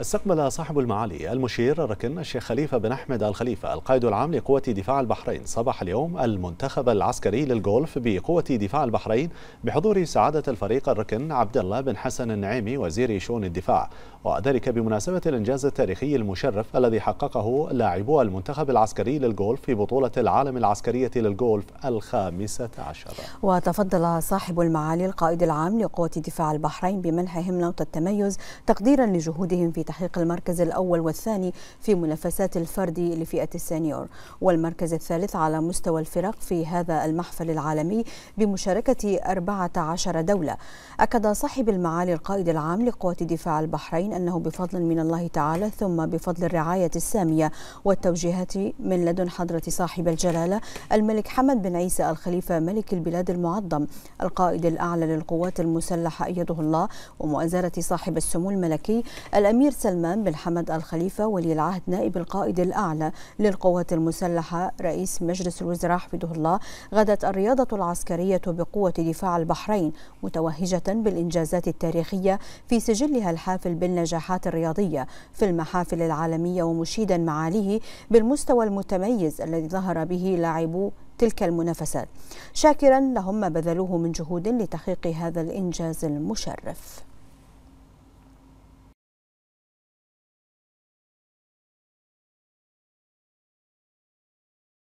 استقبل صاحب المعالي المشير الركن الشيخ خليفة بن أحمد الخليفة القائد العام لقوة دفاع البحرين صباح اليوم المنتخب العسكري للغولف بقوة دفاع البحرين بحضور سعادة الفريق الركن عبد الله بن حسن النعيمي وزير شؤون الدفاع وذلك بمناسبة الإنجاز التاريخي المشرف الذي حققه لاعبو المنتخب العسكري للغولف في بطولة العالم العسكرية للغولف الخامسة عشر. وتفضل صاحب المعالي القائد العام لقوة دفاع البحرين بمنحهم نقطه التميز تقديرا لجهودهم في بتحقيق المركز الأول والثاني في منافسات الفرد لفئة السنيور والمركز الثالث على مستوى الفرق في هذا المحفل العالمي بمشاركة 14 دولة أكد صاحب المعالي القائد العام لقوات دفاع البحرين أنه بفضل من الله تعالى ثم بفضل الرعاية السامية والتوجيهات من لدن حضرة صاحب الجلالة الملك حمد بن عيسى الخليفة ملك البلاد المعظم القائد الأعلى للقوات المسلحة أيده الله ومؤازرة صاحب السمو الملكي الأمير سلمان بن حمد الخليفة ولي العهد نائب القائد الأعلى للقوات المسلحة رئيس مجلس الوزراء حفظه الله غدت الرياضة العسكرية بقوة دفاع البحرين متوهجة بالإنجازات التاريخية في سجلها الحافل بالنجاحات الرياضية في المحافل العالمية ومشيدا معاليه بالمستوى المتميز الذي ظهر به لاعبو تلك المنافسات شاكرا لهم ما بذلوه من جهود لتحقيق هذا الإنجاز المشرف